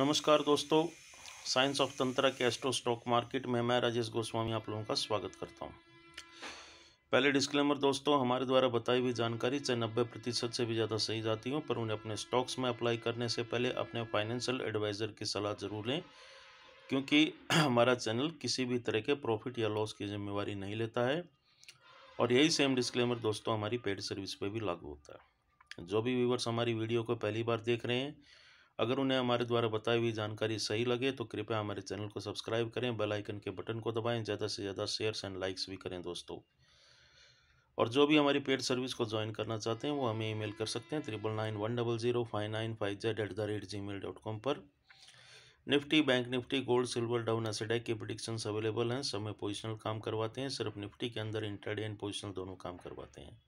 नमस्कार दोस्तों science of tantra के एस्ट्रो स्टॉक मार्केट में मैं राजेश गोस्वामी आप लोगों का स्वागत करता हूं पहले डिस्क्लेमर दोस्तों हमारे द्वारा बताई हुई जानकारी चाहे नब्बे प्रतिशत से भी ज़्यादा सही जाती हो पर उन्हें अपने स्टॉक्स में अप्लाई करने से पहले अपने फाइनेंशियल एडवाइज़र की सलाह ज़रूर लें क्योंकि हमारा चैनल किसी भी तरह के प्रॉफिट या लॉस की जिम्मेवारी नहीं लेता है और यही सेम डिस्क्लेमर दोस्तों हमारी पेड सर्विस पर भी लागू होता है जो भी व्यूवर्स हमारी वीडियो को पहली बार देख रहे हैं अगर उन्हें हमारे द्वारा बताई हुई जानकारी सही लगे तो कृपया हमारे चैनल को सब्सक्राइब करें बेल आइकन के बटन को दबाएं ज़्यादा से ज़्यादा शेयर्स एंड लाइक्स भी करें दोस्तों और जो भी हमारी पेड सर्विस को ज्वाइन करना चाहते हैं वो हमें ई कर सकते हैं triple nine one double zero five nine five Z at the rate gmail dot com पर Nifty bank Nifty gold silver Dow NASDAQ के प्रडिक्शन अवेलेबल हैं सब में पोजिशनल काम करवाते हैं सिर्फ निफ्टी के अंदर इंटरडे एंड पोजिशनल दोनों काम करवाते हैं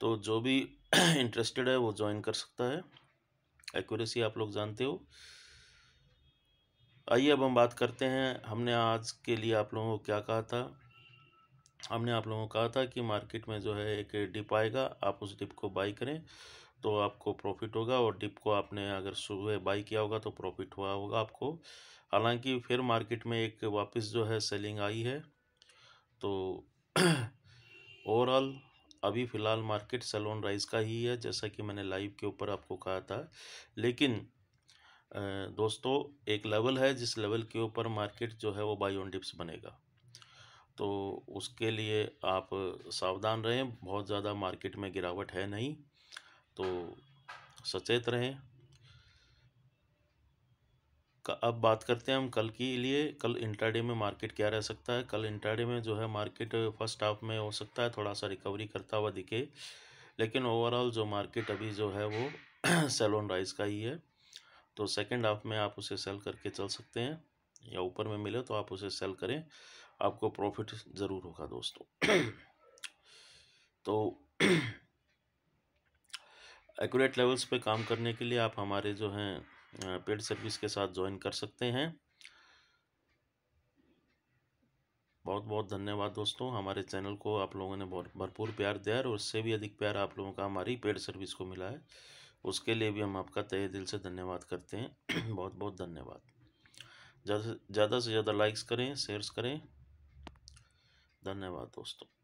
तो जो भी इंटरेस्टेड है वो ज्वाइन कर सकता है एक्यूरेसी आप लोग जानते हो आइए अब हम बात करते हैं हमने आज के लिए आप लोगों को क्या कहा था हमने आप लोगों को कहा था कि मार्केट में जो है एक डिप आएगा आप उस डिप को बाई करें तो आपको प्रॉफिट होगा और डिप को आपने अगर सुबह बाई किया होगा तो प्रॉफिट हुआ होगा आपको हालांकि फिर मार्केट में एक वापस जो है सेलिंग आई है तो ओवरऑल अभी फ़िलहाल मार्केट सलोन राइस का ही है जैसा कि मैंने लाइव के ऊपर आपको कहा था लेकिन दोस्तों एक लेवल है जिस लेवल के ऊपर मार्केट जो है वो बाई ऑन डिप्स बनेगा तो उसके लिए आप सावधान रहें बहुत ज़्यादा मार्केट में गिरावट है नहीं तो सचेत रहें अब बात करते हैं हम कल के लिए कल इंट्राडे में मार्केट क्या रह सकता है कल इंट्राडे में जो है मार्केट फर्स्ट हाफ में हो सकता है थोड़ा सा रिकवरी करता हुआ दिखे लेकिन ओवरऑल जो मार्केट अभी जो है वो सेल ऑन राइज का ही है तो सेकेंड हाफ में आप उसे सेल करके चल सकते हैं या ऊपर में मिले तो आप उसे सेल करें आपको प्रॉफिट ज़रूर होगा दोस्तों तो एक्यूरेट लेवल्स पे काम करने के लिए आप हमारे जो हैं पेड सर्विस के साथ ज्वाइन कर सकते हैं बहुत बहुत धन्यवाद दोस्तों हमारे चैनल को आप लोगों ने भरपूर प्यार दिया है और उससे भी अधिक प्यार आप लोगों का हमारी पेड सर्विस को मिला है उसके लिए भी हम आपका तहे दिल से धन्यवाद करते हैं बहुत बहुत धन्यवाद ज़्यादा से ज़्यादा लाइक्स करें शेयर्स करें धन्यवाद दोस्तों